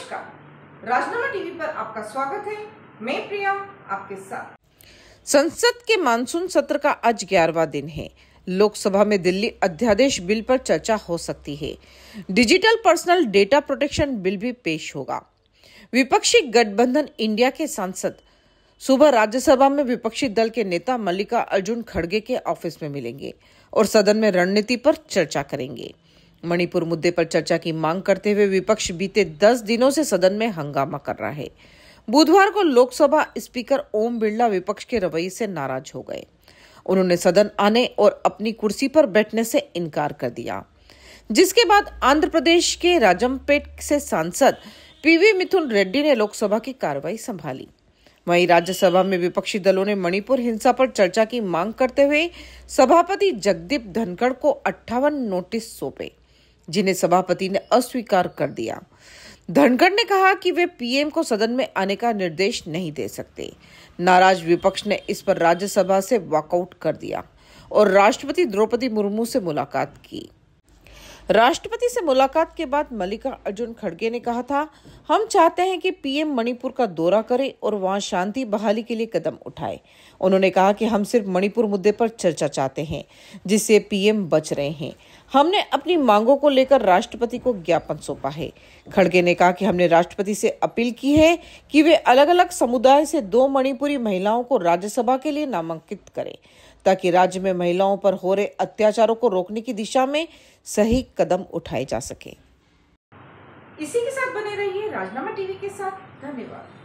नमस्कार राजनामा टीवी पर आपका स्वागत है मैं प्रिया आपके साथ संसद के मानसून सत्र का आज ग्यारहवा दिन है लोकसभा में दिल्ली अध्यादेश बिल पर चर्चा हो सकती है digital personal data protection bill भी पेश होगा विपक्षी गठबंधन इंडिया के सांसद सुबह राज्यसभा में विपक्षी दल के नेता मल्लिका अर्जुन खड़गे के ऑफिस में मिलेंगे और सदन में रणनीति पर चर्चा करेंगे मणिपुर मुद्दे पर चर्चा की मांग करते हुए विपक्ष बीते दस दिनों से सदन में हंगामा कर रहा है बुधवार को लोकसभा स्पीकर ओम बिरला विपक्ष के रवैये से नाराज हो गए उन्होंने सदन आने और अपनी कुर्सी पर बैठने से इनकार कर दिया जिसके बाद आंध्र प्रदेश के राजमपेट से सांसद पीवी मिथुन रेड्डी ने लोकसभा की कार्रवाई संभाली वहीं राज्यसभा में विपक्षी दलों ने मणिपुर हिंसा पर चर्चा की मांग करते हुए सभापति जगदीप धनखड़ को अट्ठावन नोटिस सौंपे जिन्हें सभापति ने अस्वीकार कर दिया धनखड़ ने कहा कि वे पीएम को सदन में आने का निर्देश नहीं दे सकते नाराज विपक्ष ने इस पर राज्यसभा से वॉकआउट कर दिया और राष्ट्रपति द्रौपदी मुर्मू से मुलाकात की राष्ट्रपति से मुलाकात के बाद मल्लिका अर्जुन खड़गे ने कहा था हम चाहते हैं कि पीएम मणिपुर का दौरा करें और वहां शांति बहाली के लिए कदम उठाए उन्होंने कहा कि हम सिर्फ मणिपुर मुद्दे पर चर्चा चाहते हैं जिससे पीएम बच रहे हैं हमने अपनी मांगों को लेकर राष्ट्रपति को ज्ञापन सौंपा है खड़गे ने कहा कि हमने राष्ट्रपति से अपील की है कि वे अलग अलग समुदाय से दो मणिपुरी महिलाओं को राज्यसभा के लिए नामांकित करें ताकि राज्य में महिलाओं पर हो रहे अत्याचारों को रोकने की दिशा में सही कदम उठाए जा सके इसी के साथ बने रहिए राजनामा टीवी के साथ धन्यवाद